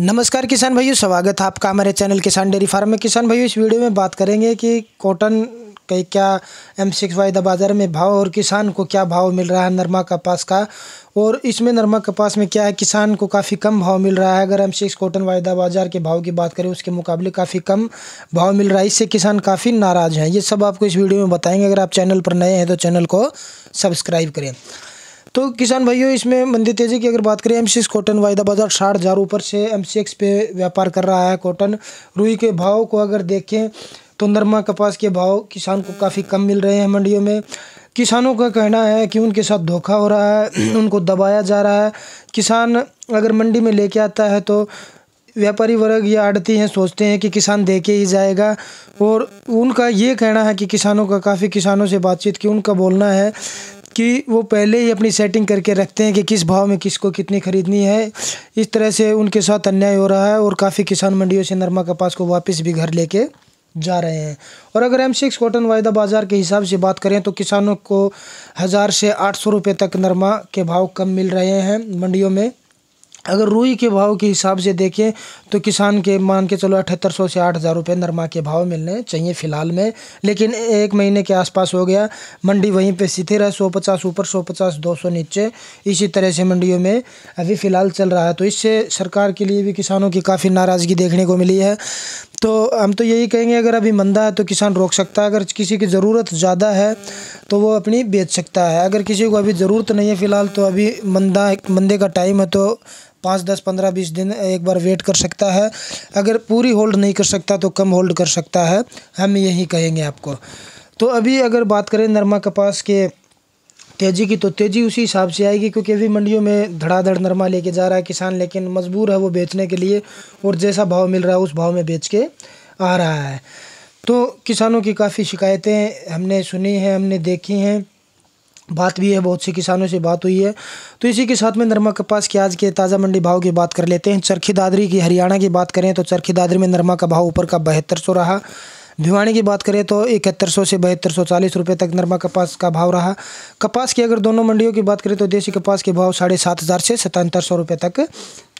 नमस्कार किसान भाइयों स्वागत है आपका हमारे चैनल किसान डेयरी फार्म में किसान भाइयों इस वीडियो में बात करेंगे कि कॉटन के क्या एम सिक्स वाई बाज़ार में भाव और किसान को क्या भाव मिल रहा है नरमा कपास का और इसमें नरमा कपास में क्या है किसान को काफ़ी कम भाव मिल रहा है अगर एम सिक्स कॉटन वायदा बाज़ार के भाव की बात करें उसके मुकाबले काफ़ी कम भाव मिल रहा है इससे किसान काफ़ी नाराज़ हैं ये सब आपको इस वीडियो में बताएंगे अगर आप चैनल पर नए हैं तो चैनल को सब्सक्राइब करें तो किसान भाइयों इसमें मंदी तेजी की अगर बात करें एम कॉटन वायदा बाजार साठ हज़ार ऊपर से एम पे व्यापार कर रहा है कॉटन रुई के भाव को अगर देखें तो नरमा कपास के भाव किसान को काफ़ी कम मिल रहे हैं मंडियों में किसानों का कहना है कि उनके साथ धोखा हो रहा है उनको दबाया जा रहा है किसान अगर मंडी में लेके आता है तो व्यापारी वर्ग या आड़ती हैं सोचते हैं कि किसान दे के ही जाएगा और उनका ये कहना है कि किसानों का काफ़ी किसानों से बातचीत की उनका बोलना है कि वो पहले ही अपनी सेटिंग करके रखते हैं कि किस भाव में किसको कितनी खरीदनी है इस तरह से उनके साथ अन्याय हो रहा है और काफ़ी किसान मंडियों से नरमा कपास को वापस भी घर लेके जा रहे हैं और अगर एम सिक्स कॉटन वायदा बाज़ार के हिसाब से बात करें तो किसानों को हज़ार से आठ सौ रुपये तक नरमा के भाव कम मिल रहे हैं मंडियों में अगर रुई के भाव के हिसाब से देखें तो किसान के मान के चलो अठहत्तर सौ से आठ हज़ार रुपये नरमा के भाव मिलने चाहिए फ़िलहाल में लेकिन एक महीने के आसपास हो गया मंडी वहीं पे स्थिर है सौ पचास ऊपर सौ पचास दो सौ नीचे इसी तरह से मंडियों में अभी फ़िलहाल चल रहा है तो इससे सरकार के लिए भी किसानों की काफ़ी नाराज़गी देखने को मिली है तो हम तो यही कहेंगे अगर अभी मंदा है तो किसान रोक सकता है अगर किसी की ज़रूरत ज़्यादा है तो वो अपनी बेच सकता है अगर किसी को अभी ज़रूरत नहीं है फ़िलहाल तो अभी मंदा मंदे का टाइम है तो पाँच दस पंद्रह बीस दिन एक बार वेट कर सकता है अगर पूरी होल्ड नहीं कर सकता तो कम होल्ड कर सकता है हम यही कहेंगे आपको तो अभी अगर बात करें नरमा कपास के तेज़ी की तो तेज़ी उसी हिसाब से आएगी क्योंकि अभी मंडियों में धड़ाधड़ नरमा लेके जा रहा है किसान लेकिन मजबूर है वो बेचने के लिए और जैसा भाव मिल रहा है उस भाव में बेच के आ रहा है तो किसानों की काफ़ी शिकायतें हमने सुनी हैं हमने देखी हैं बात भी है बहुत से किसानों से बात हुई है तो इसी के साथ में नरमा कपास के आज के ताज़ा मंडी भाव की बात कर लेते हैं चरखी दादरी की हरियाणा की बात करें तो चरखी दादरी में नरमा का भाव ऊपर का बहत्तर सो रहा भिवानी की बात करें तो इकहत्तर सौ से बहत्तर सौ चालीस रुपये तक नरमा कपास का भाव रहा कपास की अगर दोनों मंडियों की बात करें तो देसी कपास के भाव साढ़े सात हज़ार से सतहत्तर सौ रुपये तक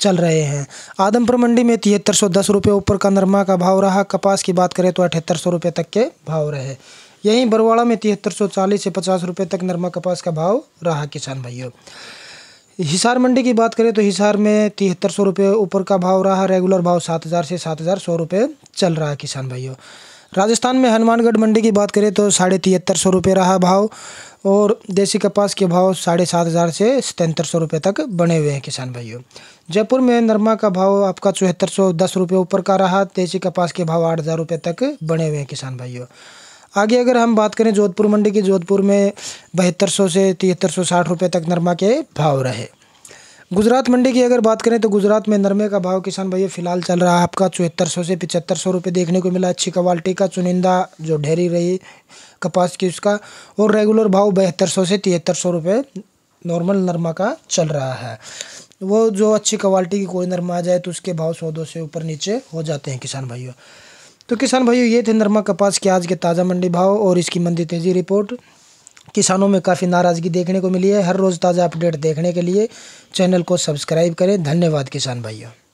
चल रहे हैं आदमपुर मंडी में तिहत्तर सौ दस रुपये ऊपर का नरमा का भाव रहा कपास की बात करें तो अठहत्तर सौ रुपये तक के भाव रहे यहीं बरवाड़ा में तिहत्तर सौ चालीस से पचास रुपये तक नरमा कपास का भाव रहा किसान भाइयों हिसार मंडी की बात करें तो हिसार में तिहत्तर सौ रुपये ऊपर का भाव रहा रेगुलर भाव सात हज़ार से सात हज़ार सौ रुपये चल रहा है किसान भाइयों राजस्थान में हनुमानगढ़ मंडी की बात करें तो साढ़े तिहत्तर सौ रुपये रहा भाव और देसी कपास के भाव साढ़े सात हज़ार से सतहत्तर सौ रुपये तक बने हुए हैं किसान भाइयों जयपुर में नरमा का भाव आपका चौहत्तर सौ दस रुपये ऊपर का रहा देसी कपास के भाव आठ हज़ार रुपये तक बने हुए हैं किसान भाइयों आगे अगर हम बात करें जोधपुर मंडी की जोधपुर में बहत्तर सौ से तिहत्तर सौ साठ रुपये तक नरमा के भाव रहे गुजरात मंडी की अगर बात करें तो गुजरात में नरमे का भाव किसान भाइयों फिलहाल चल रहा है आपका चौहत्तर सौ से पिचहत्तर सौ रुपये देखने को मिला अच्छी क्वालिटी का चुनिंदा जो ढेरी रही कपास की उसका और रेगुलर भाव बहत्तर सौ से तिहत्तर सौ रुपये नॉर्मल नरमा का चल रहा है वो जो अच्छी क्वालिटी की कोई नरमा आ जाए तो उसके भाव सौ से ऊपर नीचे हो जाते हैं किसान भाइयों तो किसान भाइयों ये थे नरमा कपास के आज के ताज़ा मंडी भाव और इसकी मंदी तेज़ी रिपोर्ट किसानों में काफ़ी नाराज़गी देखने को मिली है हर रोज़ ताज़ा अपडेट देखने के लिए चैनल को सब्सक्राइब करें धन्यवाद किसान भाइयों